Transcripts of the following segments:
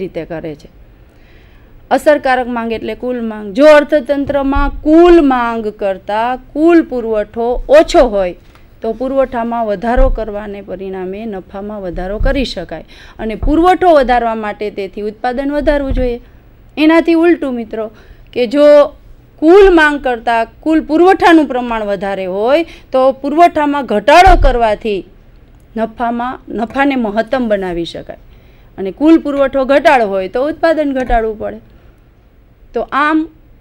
રીતે કરે છે અસરકારક માંગ એટલે કુલ માંગ જો અર્થતંત્રમાં કુલ માંગ કરતાં કુલ પુરવઠો ઓછો હોય તો પુરવઠામાં વધારો કરવાને પરિણામે નફામાં વધારો કરી શકાય અને પુરવઠો વધારવા માટે તેથી ઉત્પાદન વધારવું જોઈએ એનાથી ઉલટું મિત્રો કે જો કુલ માંગ કરતાં કુલ પુરવઠાનું પ્રમાણ વધારે હોય તો પુરવઠામાં ઘટાડો કરવાથી નફામાં નફાને મહત્તમ બનાવી શકાય અને કુલ પુરવઠો ઘટાડો હોય તો ઉત્પાદન ઘટાડવું પડે તો આમ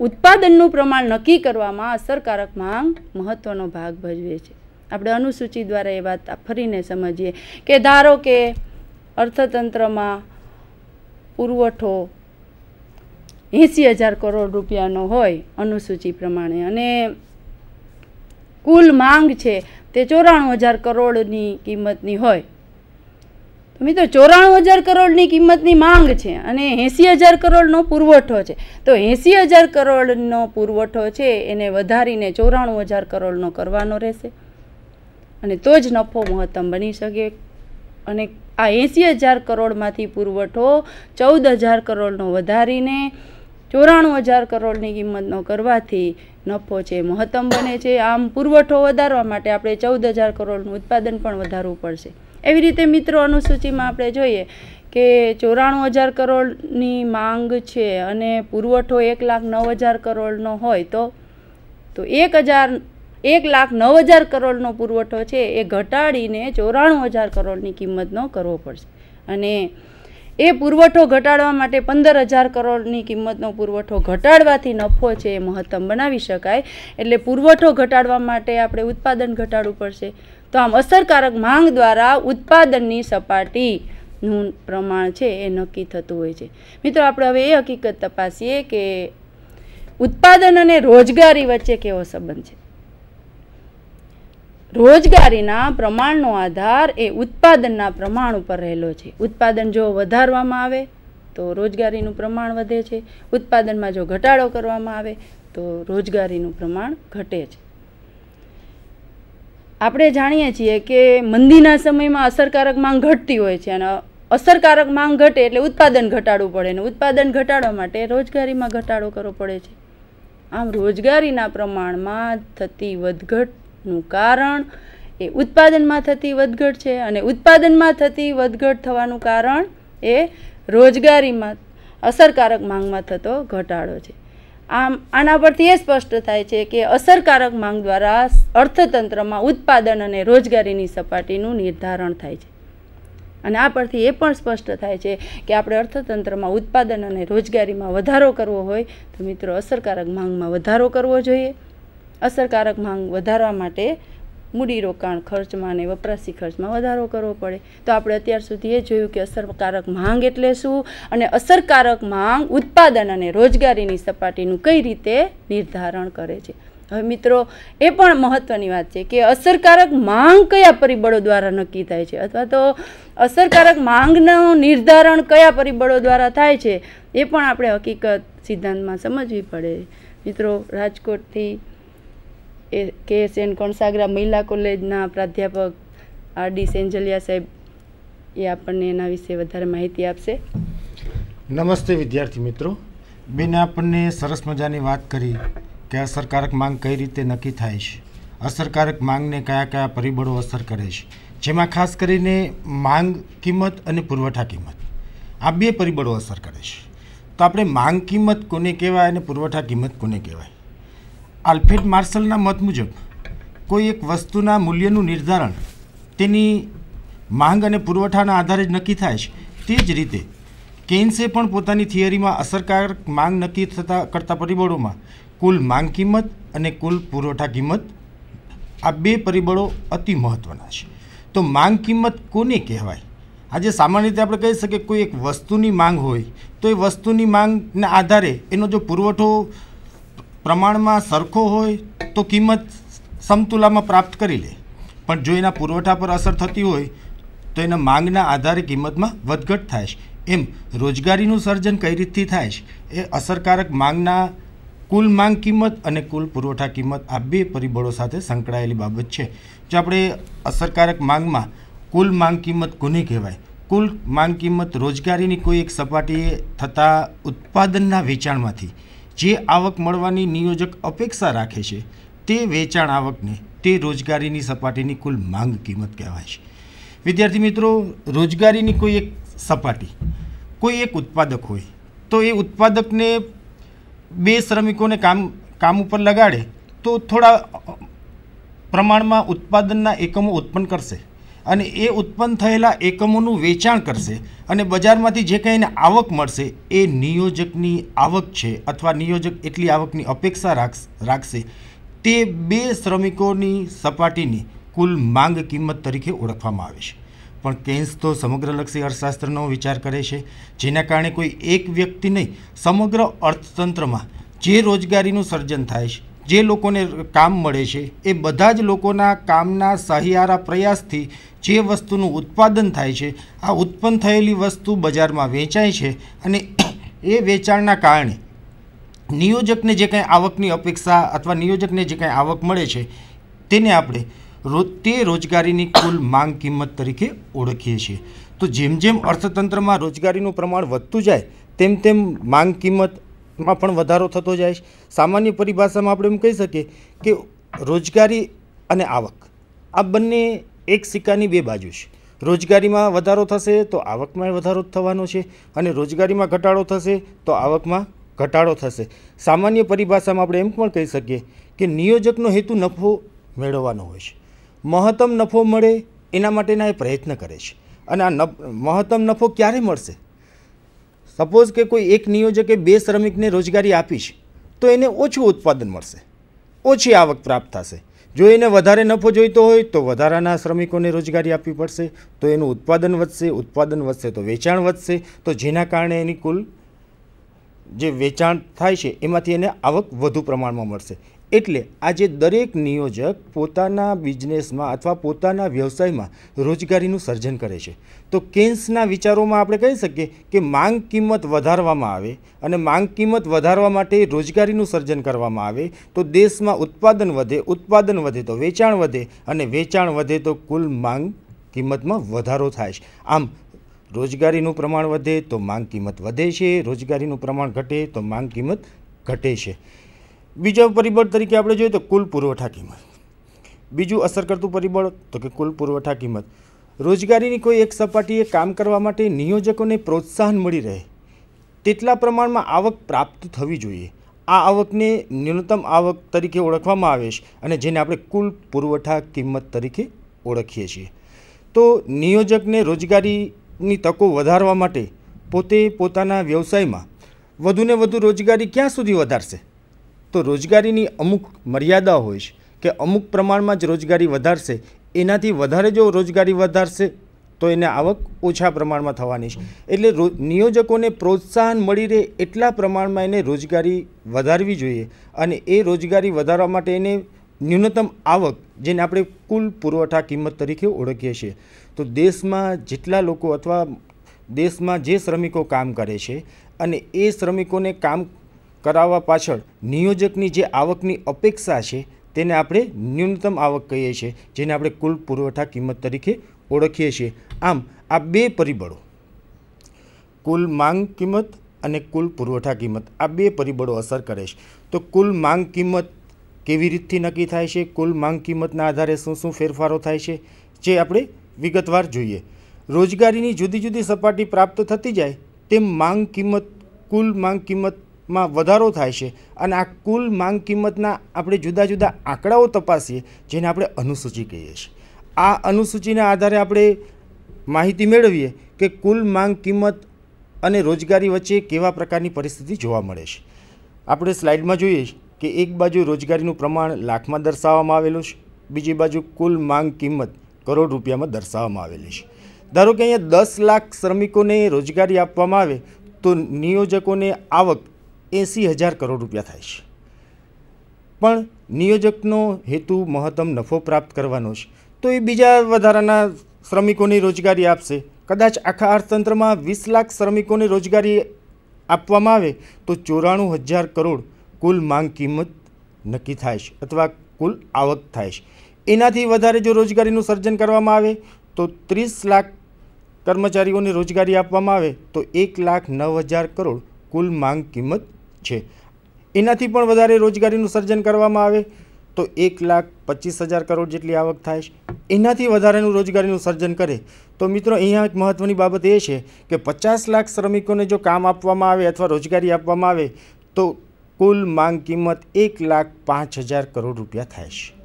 ઉત્પાદનનું પ્રમાણ નક્કી કરવામાં અસરકારક માંગ મહત્ત્વનો ભાગ ભજવે છે આપણે અનુસૂચિ દ્વારા એ વાત ફરીને સમજીએ કે ધારો કે અર્થતંત્રમાં પુરવઠો એંસી હજાર કરોડ રૂપિયાનો હોય અનુસૂચિ પ્રમાણે અને કુલ માંગ છે તે ચોરાણું હજાર કરોડની કિંમતની હોય મિત્રો ચોરાણું હજાર કરોડની કિંમતની માંગ છે અને એંસી હજાર કરોડનો પુરવઠો છે તો એંસી હજાર કરોડનો પુરવઠો છે એને વધારીને ચોરાણું હજાર કરોડનો કરવાનો રહેશે અને તો જ નફો મહત્તમ બની શકે અને આ એંસી હજાર કરોડમાંથી પુરવઠો ચૌદ હજાર કરોડનો વધારીને ચોરાણું હજાર કરોડની કિંમતનો કરવાથી નફો છે મહત્તમ બને છે આમ પુરવઠો વધારવા માટે આપણે ચૌદ હજાર કરોડનું ઉત્પાદન પણ વધારવું પડશે એવી રીતે મિત્રો અનુસૂચિમાં આપણે જોઈએ કે ચોરાણું હજાર કરોડની માંગ છે અને પુરવઠો એક લાખ નવ હજાર કરોડનો હોય તો તો એક હજાર એક લાખ નવ હજાર કરોડનો પુરવઠો છે એ ઘટાડીને ચોરાણું હજાર કરોડની કિંમતનો કરવો પડશે અને એ પુરવઠો ઘટાડવા માટે પંદર હજાર કરોડની કિંમતનો પુરવઠો ઘટાડવાથી નફો છે એ મહત્તમ બનાવી શકાય એટલે પુરવઠો ઘટાડવા માટે આપણે ઉત્પાદન ઘટાડવું પડશે તો આમ અસરકારક માંગ દ્વારા ઉત્પાદનની સપાટીનું પ્રમાણ છે એ નક્કી થતું હોય છે મિત્રો આપણે હવે એ હકીકત તપાસીએ કે ઉત્પાદન અને રોજગારી વચ્ચે કેવો સંબંધ છે રોજગારીના પ્રમાણનો આધાર એ ઉત્પાદનના પ્રમાણ ઉપર રહેલો છે ઉત્પાદન જો વધારવામાં આવે તો રોજગારીનું પ્રમાણ વધે છે ઉત્પાદનમાં જો ઘટાડો કરવામાં આવે તો રોજગારીનું પ્રમાણ ઘટે છે આપણે જાણીએ છીએ કે મંદીના સમયમાં અસરકારક માંગ ઘટતી હોય છે અને અસરકારક માંગ ઘટે એટલે ઉત્પાદન ઘટાડવું પડે અને ઉત્પાદન ઘટાડવા માટે રોજગારીમાં ઘટાડો કરવો પડે છે આમ રોજગારીના પ્રમાણમાં થતી વધઘટનું કારણ એ ઉત્પાદનમાં થતી વધઘટ છે અને ઉત્પાદનમાં થતી વધઘટ થવાનું કારણ એ રોજગારીમાં અસરકારક માંગમાં થતો ઘટાડો છે આમ આના પરથી એ સ્પષ્ટ થાય છે કે અસરકારક માંગ દ્વારા અર્થતંત્રમાં ઉત્પાદન અને રોજગારીની સપાટીનું નિર્ધારણ થાય છે અને આ પરથી એ પણ સ્પષ્ટ થાય છે કે આપણે અર્થતંત્રમાં ઉત્પાદન અને રોજગારીમાં વધારો કરવો હોય તો મિત્રો અસરકારક માંગમાં વધારો કરવો જોઈએ અસરકારક માંગ વધારવા માટે મૂડીરોકાણ ખર્ચમાં ને વપરાશી ખર્ચમાં વધારો કરવો પડે તો આપણે અત્યાર સુધી એ જોયું કે અસરકારક માંગ એટલે શું અને અસરકારક માંગ ઉત્પાદન અને રોજગારીની સપાટીનું કઈ રીતે નિર્ધારણ કરે છે હવે મિત્રો એ પણ મહત્ત્વની વાત છે કે અસરકારક માંગ કયા પરિબળો દ્વારા નક્કી થાય છે અથવા તો અસરકારક માંગનું નિર્ધારણ કયા પરિબળો દ્વારા થાય છે એ પણ આપણે હકીકત સિદ્ધાંતમાં સમજવી પડે મિત્રો રાજકોટથી એ કે એસ એન કોણસાગરા મહિલા કોલેજના પ્રાધ્યાપક આર ડી સેન્જલિયા સાહેબ એ આપણને એના વિશે વધારે માહિતી આપશે નમસ્તે વિદ્યાર્થી મિત્રો બેને આપણને સરસ મજાની વાત કરી કે અસરકારક માંગ કઈ રીતે નક્કી થાય છે અસરકારક માંગને કયા કયા પરિબળો અસર કરે છે જેમાં ખાસ કરીને માંગ કિંમત અને પુરવઠા કિંમત આ બે પરિબળો અસર કરે છે તો આપણે માંગ કિંમત કોને કહેવાય અને પુરવઠા કિંમત કોને કહેવાય આલ્ફેડ માર્શલના મત મુજબ કોઈ એક વસ્તુના મૂલ્યનું નિર્ધારણ તેની માંગ અને પુરવઠાના આધારે જ નક્કી થાય છે તે જ રીતે કેન્સે પણ પોતાની થિયરીમાં અસરકારક માંગ નક્કી થતા કરતા પરિબળોમાં કુલ માંગ કિંમત અને કુલ પુરવઠા કિંમત આ બે પરિબળો અતિ મહત્ત્વના છે તો માંગ કિંમત કોને કહેવાય આજે સામાન્ય રીતે આપણે કહી શકીએ કોઈ એક વસ્તુની માંગ હોય તો એ વસ્તુની માંગના આધારે એનો જો પુરવઠો પ્રમાણમાં સરખો હોય તો કિંમત સમતુલામાં પ્રાપ્ત કરી લે પણ જો એના પુરવઠા પર અસર થતી હોય તો એના માંગના આધારે કિંમતમાં વધઘટ થાય છે એમ રોજગારીનું સર્જન કઈ રીતથી થાય છે એ અસરકારક માંગના કુલ માંગ કિંમત અને કુલ પુરવઠા કિંમત આ બે પરિબળો સાથે સંકળાયેલી બાબત છે જો આપણે અસરકારક માંગમાં કુલ માંગ કિંમત કોને કહેવાય કુલ માંગ કિંમત રોજગારીની કોઈ એક સપાટીએ થતા ઉત્પાદનના વેચાણમાંથી જે આવક મળવાની નિયોજક અપેક્ષા રાખે છે તે વેચાણ આવકને તે રોજગારીની સપાટીની કુલ માંગ કિંમત કહેવાય છે વિદ્યાર્થી મિત્રો રોજગારીની કોઈ એક સપાટી કોઈ એક ઉત્પાદક હોય તો એ ઉત્પાદકને બે શ્રમિકોને કામ કામ ઉપર લગાડે તો થોડા પ્રમાણમાં ઉત્પાદનના એકમો ઉત્પન્ન કરશે અને એ ઉત્પન્ન થયેલા એકમોનું વેચાણ કરશે અને બજારમાંથી જે કંઈને આવક મળશે એ નિયોજકની આવક છે અથવા નિયોજક એટલી આવકની અપેક્ષા રાખશે તે બે શ્રમિકોની સપાટીની કુલ માંગ કિંમત તરીકે ઓળખવામાં આવે છે પણ કેન્સ તો સમગ્રલક્ષી અર્થશાસ્ત્રનો વિચાર કરે છે જેના કારણે કોઈ એક વ્યક્તિ નહીં સમગ્ર અર્થતંત્રમાં જે રોજગારીનું સર્જન થાય છે જે લોકોને કામ મળે છે એ બધા જ લોકોના કામના સહિયારા પ્રયાસથી જે વસ્તુનું ઉત્પાદન થાય છે આ ઉત્પન્ન થયેલી વસ્તુ બજારમાં વેચાય છે અને એ વેચાણના કારણે નિયોજકને જે કંઈ આવકની અપેક્ષા અથવા નિયોજકને જે કંઈ આવક મળે છે તેને આપણે તે રોજગારીની કુલ માંગ કિંમત તરીકે ઓળખીએ છીએ તો જેમ જેમ અર્થતંત્રમાં રોજગારીનું પ્રમાણ વધતું જાય તેમ તેમ માંગ કિંમતમાં પણ વધારો થતો જાય છે સામાન્ય પરિભાષામાં આપણે એમ કહી શકીએ કે રોજગારી અને આવક આ બંને એક સિક્કાની બે બાજુ છે રોજગારીમાં વધારો થશે તો આવકમાં વધારો થવાનો છે અને રોજગારીમાં ઘટાડો થશે તો આવકમાં ઘટાડો થશે સામાન્ય પરિભાષામાં આપણે એમ પણ કહી શકીએ કે નિયોજકનો હેતુ નફો મેળવવાનો હોય છે મહત્તમ નફો મળે એના માટેના એ પ્રયત્ન કરે છે અને આ મહત્તમ નફો ક્યારે મળશે સપોઝ કે કોઈ એક નિયોજકે બે શ્રમિકને રોજગારી આપી છે તો એને ઓછું ઉત્પાદન મળશે ઓછી આવક પ્રાપ્ત થશે જો એને વધારે નફો જોઈતો હોય તો વધારાના શ્રમિકોને રોજગારી આપવી પડશે તો એનું ઉત્પાદન વધશે ઉત્પાદન વધશે તો વેચાણ વધશે તો જેના કારણે એની કુલ જે વેચાણ થાય છે એમાંથી એને આવક વધુ પ્રમાણમાં મળશે એટલે આજે દરેક નિયોજક પોતાના બિઝનેસમાં અથવા પોતાના વ્યવસાયમાં રોજગારીનું સર્જન કરે છે તો કેન્સના વિચારોમાં આપણે કહી શકીએ કે માંગ કિંમત વધારવામાં આવે અને માંગ કિંમત વધારવા માટે રોજગારીનું સર્જન કરવામાં આવે તો દેશમાં ઉત્પાદન વધે ઉત્પાદન વધે તો વેચાણ વધે અને વેચાણ વધે તો કુલ માંગ કિંમતમાં વધારો થાય છે આમ રોજગારીનું પ્રમાણ વધે તો માંગ કિંમત વધે છે રોજગારીનું પ્રમાણ ઘટે તો માંગ કિંમત ઘટે છે બીજા પરિબળ તરીકે આપણે જોઈએ તો કુલ પુરવઠા કિંમત બીજું અસર કરતું પરિબળ તો કે કુલ પુરવઠા કિંમત રોજગારીની કોઈ એક સપાટીએ કામ કરવા માટે નિયોજકોને પ્રોત્સાહન મળી રહે તેટલા પ્રમાણમાં આવક પ્રાપ્ત થવી જોઈએ આ આવકને ન્યૂનતમ આવક તરીકે ઓળખવામાં આવે છે અને જેને આપણે કુલ પુરવઠા કિંમત તરીકે ઓળખીએ છીએ તો નિયોજકને રોજગારીની તકો વધારવા માટે પોતે પોતાના વ્યવસાયમાં વધુને વધુ રોજગારી ક્યાં સુધી વધારશે તો રોજગારીની અમુક મર્યાદા હોય છે કે અમુક પ્રમાણમાં જ રોજગારી વધારશે એનાથી વધારે જો રોજગારી વધારશે તો એને આવક ઓછા પ્રમાણમાં થવાની છે એટલે નિયોજકોને પ્રોત્સાહન મળી રહે એટલા પ્રમાણમાં એને રોજગારી વધારવી જોઈએ અને એ રોજગારી વધારવા માટે એને ન્યૂનતમ આવક જેને આપણે કુલ પુરવઠા કિંમત તરીકે ઓળખીએ છીએ તો દેશમાં જેટલા લોકો અથવા દેશમાં જે શ્રમિકો કામ કરે છે અને એ શ્રમિકોને કામ કરાવવા પાછળ નિયોજકની જે આવકની અપેક્ષા છે તેને આપણે ન્યૂનતમ આવક કહીએ છીએ જેને આપણે કુલ પુરવઠા કિંમત તરીકે ઓળખીએ છીએ આમ આ બે પરિબળો કુલ માંગ કિંમત અને કુલ પુરવઠા કિંમત આ બે પરિબળો અસર કરે છે તો કુલ માંગ કિંમત કેવી રીતથી નક્કી થાય છે કુલ માંગ કિંમતના આધારે શું શું ફેરફારો થાય છે જે આપણે વિગતવાર જોઈએ રોજગારીની જુદી જુદી સપાટી પ્રાપ્ત થતી જાય તેમ માંગ કિંમત કુલ માંગ કિંમત માં વધારો થાય છે અને આ કુલ માંગ કિંમતના આપણે જુદા જુદા આંકડાઓ તપાસીએ જેને આપણે અનુસૂચિ કહીએ છીએ આ અનુસૂચિના આધારે આપણે માહિતી મેળવીએ કે કુલ માંગ કિંમત અને રોજગારી વચ્ચે કેવા પ્રકારની પરિસ્થિતિ જોવા મળે છે આપણે સ્લાઇડમાં જોઈએ કે એક બાજુ રોજગારીનું પ્રમાણ લાખમાં દર્શાવવામાં આવેલું છે બીજી બાજુ કુલ માંગ કિંમત કરોડ રૂપિયામાં દર્શાવવામાં આવેલી છે ધારો કે અહીંયા દસ લાખ શ્રમિકોને રોજગારી આપવામાં આવે તો નિયોજકોને આવક એંસી હજાર કરોડ રૂપિયા થાય છે પણ નિયોજકનો હેતુ મહત્તમ નફો પ્રાપ્ત કરવાનો છે તો એ બીજા વધારાના શ્રમિકોની રોજગારી આપશે કદાચ આખા અર્થતંત્રમાં વીસ લાખ શ્રમિકોને રોજગારી આપવામાં આવે તો ચોરાણું હજાર કરોડ કુલ માંગ કિંમત નક્કી થાય છે અથવા કુલ આવક થાય છે એનાથી વધારે જો રોજગારીનું સર્જન કરવામાં આવે તો ત્રીસ લાખ કર્મચારીઓને રોજગારી આપવામાં આવે તો એક લાખ નવ હજાર કરોડ કુલ માંગ કિંમત છે એનાથી પણ વધારે રોજગારીનું સર્જન કરવામાં આવે તો એક લાખ પચીસ હજાર કરોડ જેટલી આવક થાય એનાથી વધારેનું રોજગારીનું સર્જન કરે તો મિત્રો અહીંયા એક મહત્ત્વની બાબત એ છે કે પચાસ લાખ શ્રમિકોને જો કામ આપવામાં આવે અથવા રોજગારી આપવામાં આવે તો કુલ માંગ કિંમત એક લાખ પાંચ હજાર કરોડ રૂપિયા થાય છે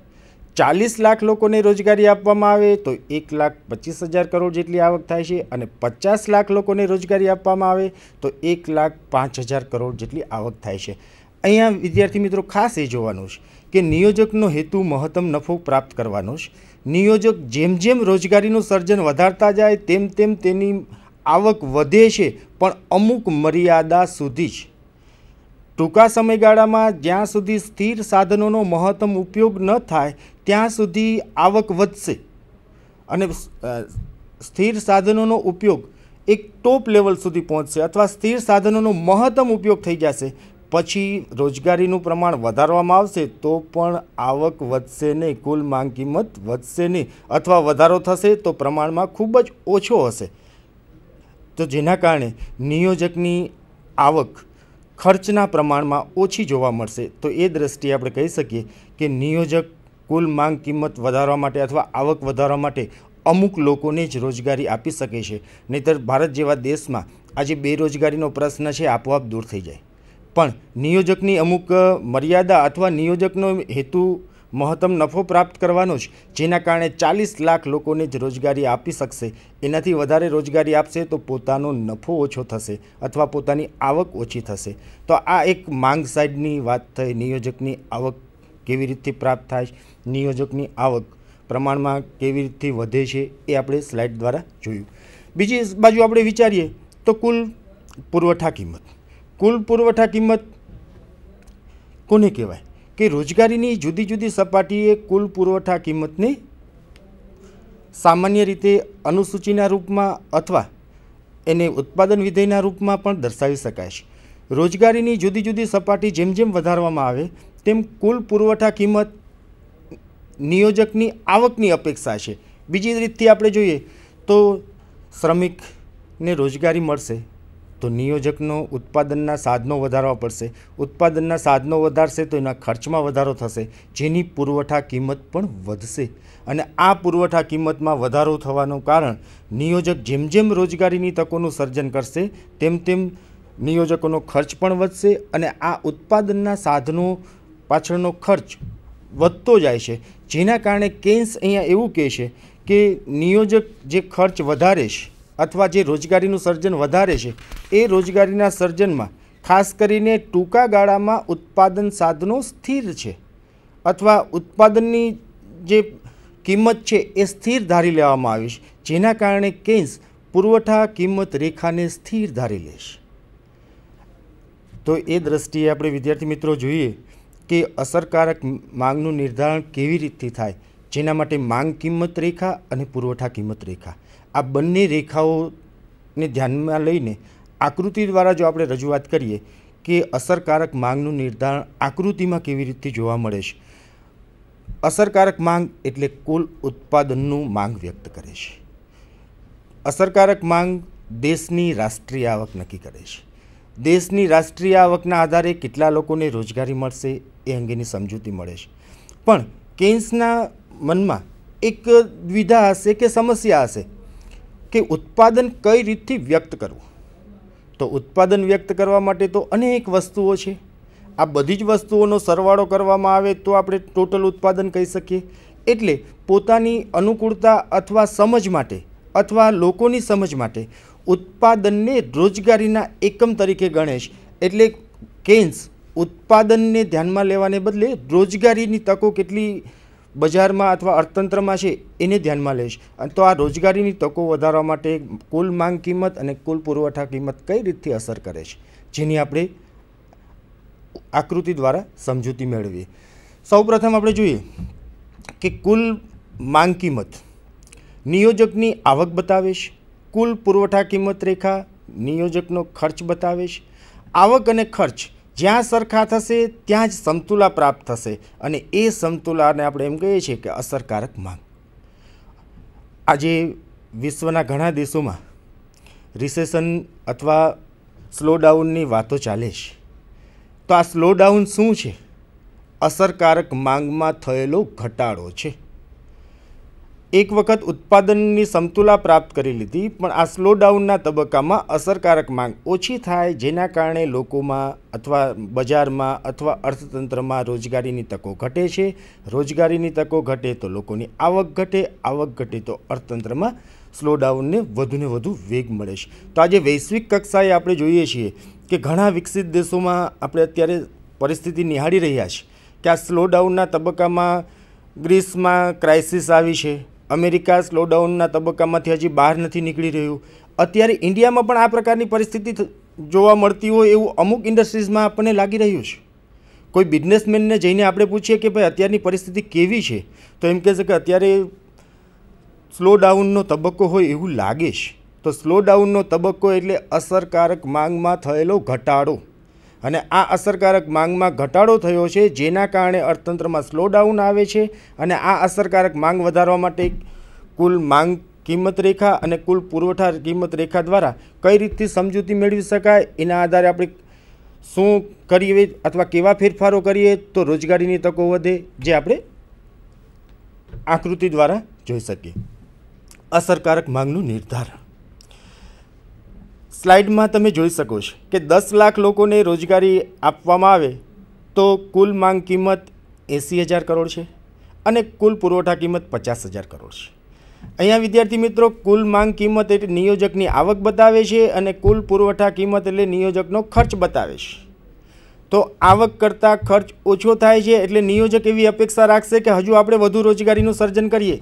ચાલીસ લાખ લોકોને રોજગારી આપવામાં આવે તો એક લાખ પચીસ હજાર કરોડ જેટલી આવક થાય છે અને પચાસ લાખ લોકોને રોજગારી આપવામાં આવે તો એક લાખ પાંચ હજાર કરોડ જેટલી આવક થાય છે અહીંયા વિદ્યાર્થી મિત્રો ખાસ એ જોવાનું છે કે નિયોજકનો હેતુ મહત્તમ નફો પ્રાપ્ત કરવાનો છે નિયોજક જેમ જેમ રોજગારીનું સર્જન વધારતા જાય તેમ તેમ તેની આવક વધે છે પણ અમુક મર્યાદા સુધી જ ટૂંકા સમયગાળામાં જ્યાં સુધી સ્થિર સાધનોનો મહત્તમ ઉપયોગ ન થાય ત્યાં સુધી આવક વધશે અને સ્થિર સાધનોનો ઉપયોગ એક ટોપ લેવલ સુધી પહોંચશે અથવા સ્થિર સાધનોનો મહત્તમ ઉપયોગ થઈ જશે પછી રોજગારીનું પ્રમાણ વધારવામાં આવશે તો પણ આવક વધશે નહીં કુલ માંગ કિંમત વધશે નહીં અથવા વધારો થશે તો પ્રમાણમાં ખૂબ જ ઓછો હશે તો જેના કારણે નિયોજકની આવક ખર્ચના પ્રમાણમાં ઓછી જોવા મળશે તો એ દ્રષ્ટિએ આપણે કહી શકીએ કે નિયોજક કુલ માંગ કિંમત વધારવા માટે અથવા આવક વધારવા માટે અમુક લોકોને જ રોજગારી આપી શકે છે નહીંતર ભારત જેવા દેશમાં આજે બેરોજગારીનો પ્રશ્ન છે આપોઆપ દૂર થઈ જાય પણ નિયોજકની અમુક મર્યાદા અથવા નિયોજકનો હેતુ મહત્તમ નફો પ્રાપ્ત કરવાનો જ જેના કારણે ચાલીસ લાખ લોકોને જ રોજગારી આપી શકશે એનાથી વધારે રોજગારી આપશે તો પોતાનો નફો ઓછો થશે અથવા પોતાની આવક ઓછી થશે તો આ એક માંગ સાઈડની વાત થઈ નિયોજકની આવક કેવી રીતથી પ્રાપ્ત થાય છે નિયોજકની આવક પ્રમાણમાં કેવી રીતથી વધે છે એ આપણે સ્લાઇડ દ્વારા જોયું બીજી બાજુ આપણે વિચારીએ તો કુલ પુરવઠા કિંમત કુલ પુરવઠા કિંમત કોને કહેવાય કે રોજગારીની જુદી જુદી સપાટીએ કુલ પુરવઠા કિંમતને સામાન્ય રીતે અનુસૂચિના રૂપમાં અથવા એને ઉત્પાદન વિધેયના રૂપમાં પણ દર્શાવી શકાય છે રોજગારીની જુદી જુદી સપાટી જેમ જેમ વધારવામાં આવે તેમ કુલ પુરવઠા કિંમત નિયોજકની આવકની અપેક્ષા છે બીજી રીતથી આપણે જોઈએ તો શ્રમિકને રોજગારી મળશે તો નિયોજકનો ઉત્પાદનના સાધનો વધારવા પડશે ઉત્પાદનના સાધનો વધારશે તો એના ખર્ચમાં વધારો થશે જેની પુરવઠા કિંમત પણ વધશે અને આ પુરવઠા કિંમતમાં વધારો થવાનું કારણ નિયોજક જેમ જેમ રોજગારીની તકોનું સર્જન કરશે તેમ તેમ નિયોજકોનો ખર્ચ પણ વધશે અને આ ઉત્પાદનના સાધનો પાછળનો ખર્ચ વધતો જાય છે જેના કારણે કેન્સ અહીંયા એવું કહે છે કે નિયોજક જે ખર્ચ વધારે છે અથવા જે રોજગારીનું સર્જન વધારે છે એ રોજગારીના સર્જનમાં ખાસ કરીને ટૂંકા ગાળામાં ઉત્પાદન સાધનો સ્થિર છે અથવા ઉત્પાદનની જે કિંમત છે એ સ્થિર ધારી લેવામાં આવી છે જેના કારણે કેન્સ પુરવઠા કિંમત રેખાને સ્થિર ધારી લેશે તો એ દ્રષ્ટિએ આપણે વિદ્યાર્થી મિત્રો જોઈએ કે અસરકારક માંગનું નિર્ધારણ કેવી રીતથી થાય જેના માટે માંગ કિંમત રેખા અને પુરવઠા કિંમત રેખા આ બંને રેખાઓને ધ્યાનમાં લઈને આકૃતિ દ્વારા જો આપણે રજૂઆત કરીએ કે અસરકારક માંગનું નિર્ધારણ આકૃતિમાં કેવી રીતે જોવા મળે છે અસરકારક માંગ એટલે કુલ ઉત્પાદનનું માંગ વ્યક્ત કરે છે અસરકારક માંગ દેશની રાષ્ટ્રીય આવક નક્કી કરે છે દેશની રાષ્ટ્રીય આવકના આધારે કેટલા લોકોને રોજગારી મળશે એ અંગેની સમજૂતી મળે છે પણ કેન્સના મનમાં એક દ્વિધા હશે કે સમસ્યા હશે કે ઉત્પાદન કઈ રીતથી વ્યક્ત કરવું તો ઉત્પાદન વ્યક્ત કરવા માટે તો અનેક વસ્તુઓ છે આ બધી જ વસ્તુઓનો સરવાળો કરવામાં આવે તો આપણે ટોટલ ઉત્પાદન કહી શકીએ એટલે પોતાની અનુકૂળતા અથવા સમજ માટે અથવા લોકોની સમજ માટે ઉત્પાદનને રોજગારીના એકમ તરીકે ગણેશ એટલે કેન્સ ઉત્પાદનને ધ્યાનમાં લેવાને બદલે રોજગારીની તકો કેટલી બજારમાં અથવા અર્થતંત્રમાં છે એને ધ્યાનમાં લેશ અને તો આ રોજગારીની તકો વધારવા માટે કુલ માંગ કિંમત અને કુલ પુરવઠા કિંમત કઈ રીતથી અસર કરે છે જેની આપણે આકૃતિ દ્વારા સમજૂતી મેળવીએ સૌપ્રથમ આપણે જોઈએ કે કુલ માંગ કિંમત નિયોજકની આવક બતાવે છે કુલ પુરવઠા કિંમત રેખા નિયોજકનો ખર્ચ બતાવે છે આવક અને ખર્ચ જ્યાં સરખા થશે ત્યાં જ સમતુલા પ્રાપ્ત થશે અને એ સમતુલાને આપણે એમ કહીએ છીએ કે અસરકારક માંગ આજે વિશ્વના ઘણા દેશોમાં રિસેશન અથવા સ્લોડાઉનની વાતો ચાલે છે તો આ સ્લોડાઉન શું છે અસરકારક માંગમાં થયેલો ઘટાડો છે એક વખત ઉત્પાદનની સમતુલા પ્રાપ્ત કરી લીધી પણ આ સ્લો ડાઉનના તબક્કામાં અસરકારક માંગ ઓછી થાય જેના કારણે લોકોમાં અથવા બજારમાં અથવા અર્થતંત્રમાં રોજગારીની તકો ઘટે છે રોજગારીની તકો ઘટે તો લોકોની આવક ઘટે આવક ઘટે તો અર્થતંત્રમાં સ્લોડાઉનને વધુને વધુ વેગ મળે છે તો આજે વૈશ્વિક કક્ષાએ આપણે જોઈએ છીએ કે ઘણા વિકસિત દેશોમાં આપણે અત્યારે પરિસ્થિતિ નિહાળી રહ્યા છીએ કે આ સ્લો ડાઉનના તબક્કામાં ગ્રીસમાં ક્રાઇસિસ આવી છે અમેરિકા સ્લોડાઉનના તબક્કામાંથી હજી બહાર નથી નીકળી રહ્યું અત્યારે ઇન્ડિયામાં પણ આ પ્રકારની પરિસ્થિતિ જોવા મળતી હોય એવું અમુક ઇન્ડસ્ટ્રીઝમાં આપણને લાગી રહ્યું છે કોઈ બિઝનેસમેનને જઈને આપણે પૂછીએ કે ભાઈ અત્યારની પરિસ્થિતિ કેવી છે તો એમ કહે છે કે અત્યારે સ્લો ડાઉનનો તબક્કો હોય એવું લાગે છે તો સ્લો ડાઉનનો તબક્કો એટલે અસરકારક માંગમાં થયેલો ઘટાડો અને આ અસરકારક માંગમાં ઘટાડો થયો છે જેના કારણે અર્થતંત્રમાં સ્લોડાઉન આવે છે અને આ અસરકારક માંગ વધારવા માટે કુલ માંગ કિંમત રેખા અને કુલ પુરવઠા કિંમત રેખા દ્વારા કઈ રીતથી સમજૂતી મેળવી શકાય એના આધારે આપણે શું કરીએ અથવા કેવા ફેરફારો કરીએ તો રોજગારીની તકો વધે જે આપણે આકૃતિ દ્વારા જોઈ શકીએ અસરકારક માંગનું નિર્ધારણ સ્લાઇડમાં તમે જોઈ શકો છો કે દસ લાખ લોકોને રોજગારી આપવામાં આવે તો કુલ માંગ કિંમત એંસી હજાર કરોડ છે અને કુલ પુરવઠા કિંમત પચાસ હજાર કરોડ છે અહીંયા વિદ્યાર્થી મિત્રો કુલ માંગ કિંમત એટલે નિયોજકની આવક બતાવે છે અને કુલ પુરવઠા કિંમત એટલે નિયોજકનો ખર્ચ બતાવે છે તો આવક કરતાં ખર્ચ ઓછો થાય છે એટલે નિયોજક એવી અપેક્ષા રાખશે કે હજુ આપણે વધુ રોજગારીનું સર્જન કરીએ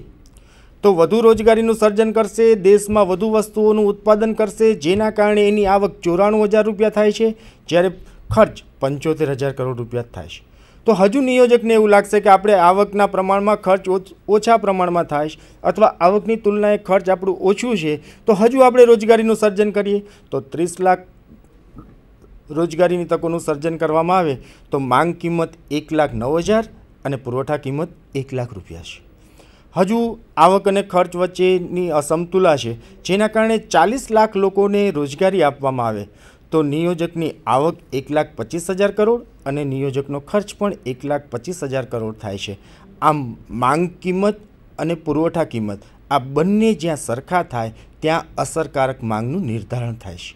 તો વધુ રોજગારીનું સર્જન કરશે દેશમાં વધુ વસ્તુઓનું ઉત્પાદન કરશે જેના કારણે એની આવક ચોરાણું હજાર રૂપિયા થાય છે જ્યારે ખર્ચ પંચોતેર હજાર કરોડ રૂપિયા થાય છે તો હજુ નિયોજકને એવું લાગશે કે આપણે આવકના પ્રમાણમાં ખર્ચ ઓછા પ્રમાણમાં થાય છે અથવા આવકની તુલનાએ ખર્ચ આપણું ઓછું છે તો હજુ આપણે રોજગારીનું સર્જન કરીએ તો ત્રીસ લાખ રોજગારીની તકોનું સર્જન કરવામાં આવે તો માંગ કિંમત એક લાખ નવ હજાર અને પુરવઠા કિંમત એક લાખ રૂપિયા છે હજુ આવક અને ખર્ચ વચ્ચેની અસમતુલા છે જેના કારણે ચાલીસ લાખ લોકોને રોજગારી આપવામાં આવે તો નિયોજકની આવક એક લાખ પચીસ હજાર કરોડ અને નિયોજકનો ખર્ચ પણ એક લાખ પચીસ હજાર કરોડ થાય છે આમ માંગ કિંમત અને પુરવઠા કિંમત આ બંને જ્યાં સરખા થાય ત્યાં અસરકારક માંગનું નિર્ધારણ થાય છે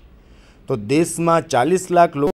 તો દેશમાં ચાલીસ લાખ લોકો